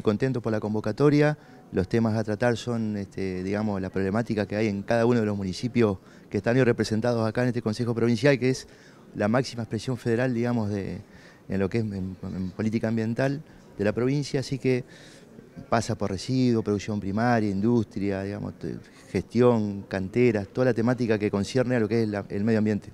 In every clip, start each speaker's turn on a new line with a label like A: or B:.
A: muy contentos por la convocatoria. Los temas a tratar son, este, digamos, la problemática que hay en cada uno de los municipios que están hoy representados acá en este Consejo Provincial, que es la máxima expresión federal, digamos, de, en lo que es política ambiental de la provincia. Así que pasa por residuos, producción primaria, industria, digamos, gestión, canteras, toda la temática que concierne a lo que es el medio ambiente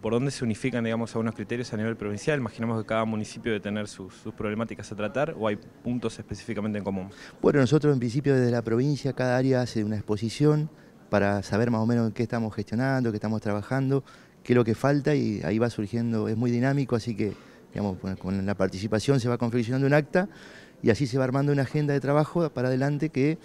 B: por dónde se unifican, digamos, algunos criterios a nivel provincial? Imaginamos que cada municipio debe tener sus, problemáticas a tratar o hay puntos específicamente en común.
A: Bueno, nosotros en principio desde la provincia cada área hace una exposición para saber más o menos en qué estamos gestionando, qué estamos trabajando, qué es lo que falta y ahí va surgiendo, es muy dinámico, así que digamos, con la participación se va confeccionando un acta y así se va armando una agenda de trabajo para adelante que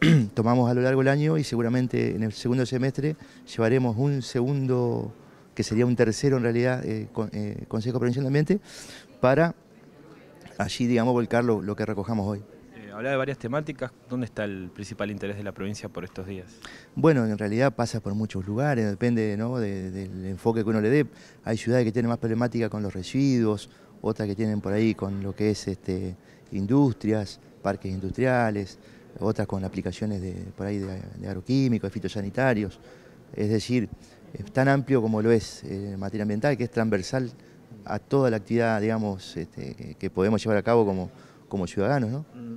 A: tomamos a lo largo del año y seguramente en el segundo semestre llevaremos un segundo que sería un tercero en realidad eh, eh, Consejo Provincial de Ambiente, para allí, digamos, volcar lo, que recojamos hoy.
B: Eh, habla de varias temáticas, ¿dónde está el principal interés de la provincia por estos días?
A: Bueno, en realidad pasa por muchos lugares, depende del enfoque que uno le dé. Hay ciudades que tienen más problemática con los residuos, otras que tienen por ahí con lo que es este, industrias, parques industriales, otras con aplicaciones de, por ahí de, de agroquímicos, de fitosanitarios. Es decir, es tan amplio como lo es en eh, materia ambiental, que es transversal a toda la actividad digamos, este, que podemos llevar a cabo como, ciudadanos.
B: Mm.